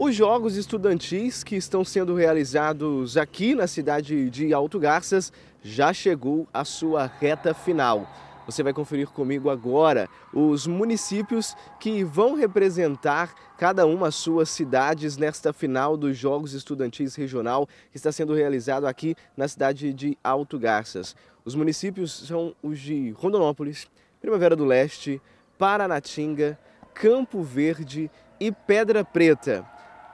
Os jogos estudantis que estão sendo realizados aqui na cidade de Alto Garças já chegou à sua reta final. Você vai conferir comigo agora os municípios que vão representar cada uma as suas cidades nesta final dos Jogos Estudantis Regional que está sendo realizado aqui na cidade de Alto Garças. Os municípios são os de Rondonópolis, Primavera do Leste, Paranatinga, Campo Verde e Pedra Preta.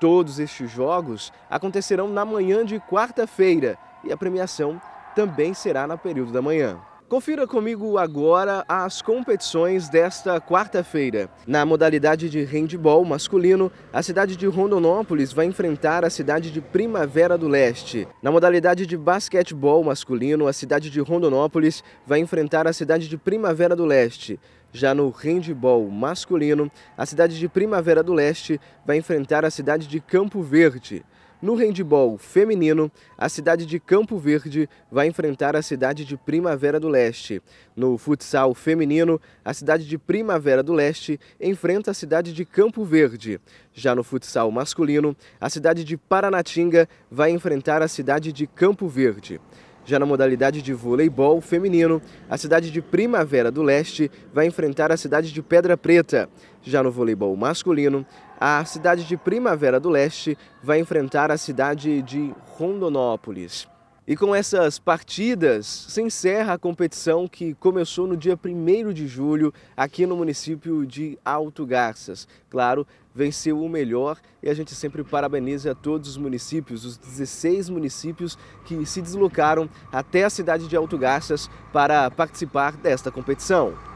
Todos estes jogos acontecerão na manhã de quarta-feira e a premiação também será no período da manhã. Confira comigo agora as competições desta quarta-feira. Na modalidade de handball masculino, a cidade de Rondonópolis vai enfrentar a cidade de Primavera do Leste. Na modalidade de basquetebol masculino, a cidade de Rondonópolis vai enfrentar a cidade de Primavera do Leste. Já no handball masculino, a cidade de Primavera do Leste vai enfrentar a cidade de Campo Verde. No handball feminino, a cidade de Campo Verde vai enfrentar a cidade de Primavera do Leste. No futsal feminino, a cidade de Primavera do Leste enfrenta a cidade de Campo Verde. Já no futsal masculino, a cidade de Paranatinga vai enfrentar a cidade de Campo Verde. Já na modalidade de voleibol feminino, a cidade de Primavera do Leste vai enfrentar a cidade de Pedra Preta. Já no voleibol masculino, a cidade de Primavera do Leste vai enfrentar a cidade de Rondonópolis. E com essas partidas se encerra a competição que começou no dia 1 de julho aqui no município de Alto Garças. Claro, venceu o melhor e a gente sempre parabeniza todos os municípios, os 16 municípios que se deslocaram até a cidade de Alto Garças para participar desta competição.